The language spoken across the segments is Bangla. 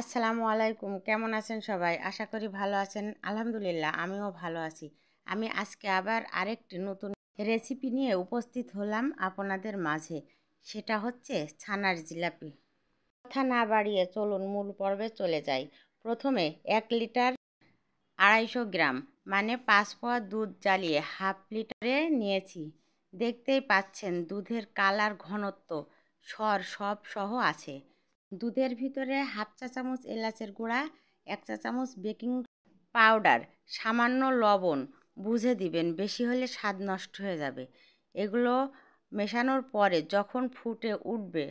আসসালামু আলাইকুম কেমন আছেন সবাই আশা করি ভালো আছেন আলহামদুলিল্লাহ আমিও ভালো আছি আমি আজকে আবার আরেকটি নতুন রেসিপি নিয়ে উপস্থিত হলাম আপনাদের মাঝে সেটা হচ্ছে ছানার জিলাপি কথা না বাড়িয়ে চলুন মূল পর্বে চলে যাই প্রথমে এক লিটার আড়াইশো গ্রাম মানে পাঁচ পোয়া দুধ জ্বালিয়ে হাফ লিটারে নিয়েছি দেখতেই পাচ্ছেন দুধের কালার ঘনত্ব সর সব সহ আছে দুধের ভিতরে হাফ চা চামচ এলাচের গুঁড়া এক চা চামচ বেকিং পাউডার সামান্য লবণ বুঝে দিবেন বেশি হলে স্বাদ নষ্ট হয়ে যাবে এগুলো মেশানোর পরে যখন ফুটে উঠবে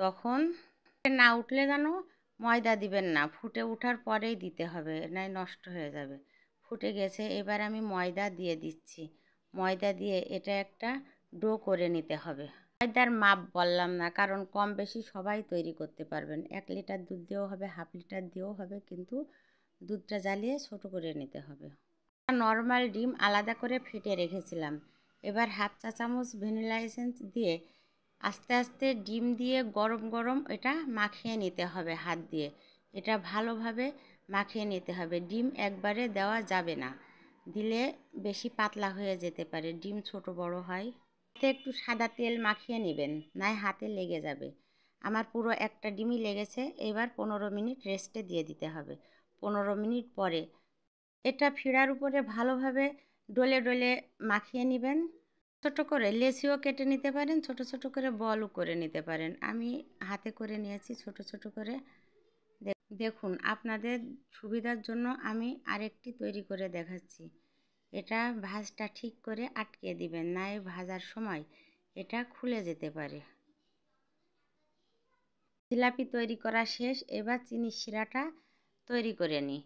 তখন না উঠলে যেন ময়দা দিবেন না ফুটে ওঠার পরেই দিতে হবে নাই নষ্ট হয়ে যাবে ফুটে গেছে এবার আমি ময়দা দিয়ে দিচ্ছি ময়দা দিয়ে এটা একটা ডো করে নিতে হবে ময়দার মাপ বললাম না কারণ কম বেশি সবাই তৈরি করতে পারবেন এক লিটার দুধ দিয়েও হবে হাফ লিটার দিয়েও হবে কিন্তু দুধটা জ্বালিয়ে ছোটো করে নিতে হবে নর্মাল ডিম আলাদা করে ফেটে রেখেছিলাম এবার হাফ চা চামচ ভেনিলাইসেন্স দিয়ে আস্তে আস্তে ডিম দিয়ে গরম গরম এটা মাখিয়ে নিতে হবে হাত দিয়ে এটা ভালোভাবে মাখিয়ে নিতে হবে ডিম একবারে দেওয়া যাবে না দিলে বেশি পাতলা হয়ে যেতে পারে ডিম ছোট বড় হয় হাতে একটু সাদা তেল মাখিয়ে নেবেন নয় হাতে লেগে যাবে আমার পুরো একটা ডিমই লেগেছে এবার পনেরো মিনিট রেস্টে দিয়ে দিতে হবে পনেরো মিনিট পরে এটা ফিড়ার উপরে ভালোভাবে ডলে ডলে মাখিয়ে নেবেন ছোট করে লেসিও কেটে নিতে পারেন ছোট ছোট করে বলও করে নিতে পারেন আমি হাতে করে নিয়েছি ছোট ছোট করে দেখুন আপনাদের সুবিধার জন্য আমি আরেকটি তৈরি করে দেখাচ্ছি এটা ভাজটা ঠিক করে আটকে দিবেন না ভাজার সময় এটা খুলে যেতে পারে জিলাপি তৈরি করা শেষ এবার চিনির শিরাটা তৈরি করে নিই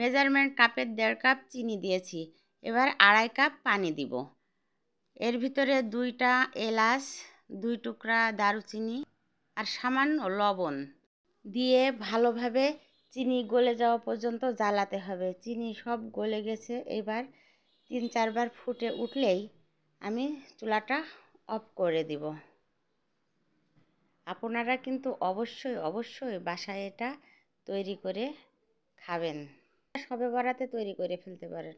মেজারমেন্ট কাপের দেড় কাপ চিনি দিয়েছি এবার আড়াই কাপ পানি দিব এর ভিতরে দুইটা এলাচ দুই টুকরা দারুচিনি আর সামান্য লবণ দিয়ে ভালোভাবে চিনি গলে যাওয়া পর্যন্ত জ্বালাতে হবে চিনি সব গলে গেছে এবার তিন চারবার ফুটে উঠলেই আমি চুলাটা অফ করে দিব আপনারা কিন্তু অবশ্যই অবশ্যই বাসায় এটা তৈরি করে খাবেন সবে বরাতে তৈরি করে ফেলতে পারেন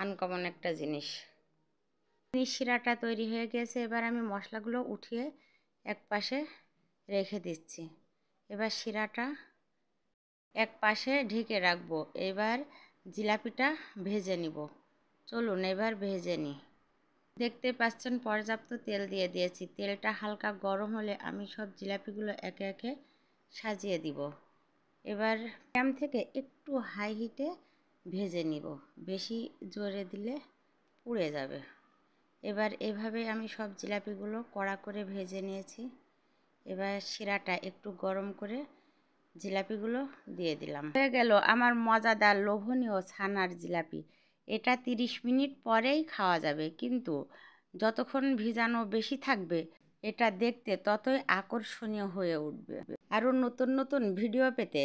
আনকমন একটা জিনিস শিরাটা তৈরি হয়ে গেছে এবার আমি মশলাগুলো উঠিয়ে এক পাশে রেখে দিচ্ছি এবার শিরাটা এক পাশে ঢেকে রাখবো এবার জিলাপিটা ভেজে নিব চলুন এবার ভেজে নিই দেখতে পাচ্ছেন পর্যাপ্ত তেল দিয়ে দিয়েছি তেলটা হালকা গরম হলে আমি সব জিলাপিগুলো একে একে সাজিয়ে দিব এবার ক্যাম থেকে একটু হাই হিটে ভেজে নিব বেশি জোরে দিলে পুড়ে যাবে এবার এভাবে আমি সব জিলাপিগুলো কড়া করে ভেজে নিয়েছি এবার শিরাটা একটু গরম করে জিলাপিগুলো দিয়ে দিলাম হয়ে গেল আমার মজাদার লোভনীয় ছানার জিলাপি এটা 30 মিনিট পরেই খাওয়া যাবে কিন্তু যতক্ষণ ভিজানো বেশি থাকবে এটা দেখতে ততই আকর্ষণীয় হয়ে উঠবে আরও নতুন নতুন ভিডিও পেতে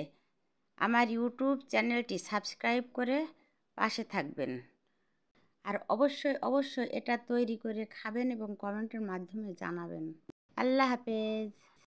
আমার ইউটিউব চ্যানেলটি সাবস্ক্রাইব করে পাশে থাকবেন আর অবশ্যই অবশ্যই এটা তৈরি করে খাবেন এবং কমেন্টের মাধ্যমে জানাবেন আল্লাহ হাফেজ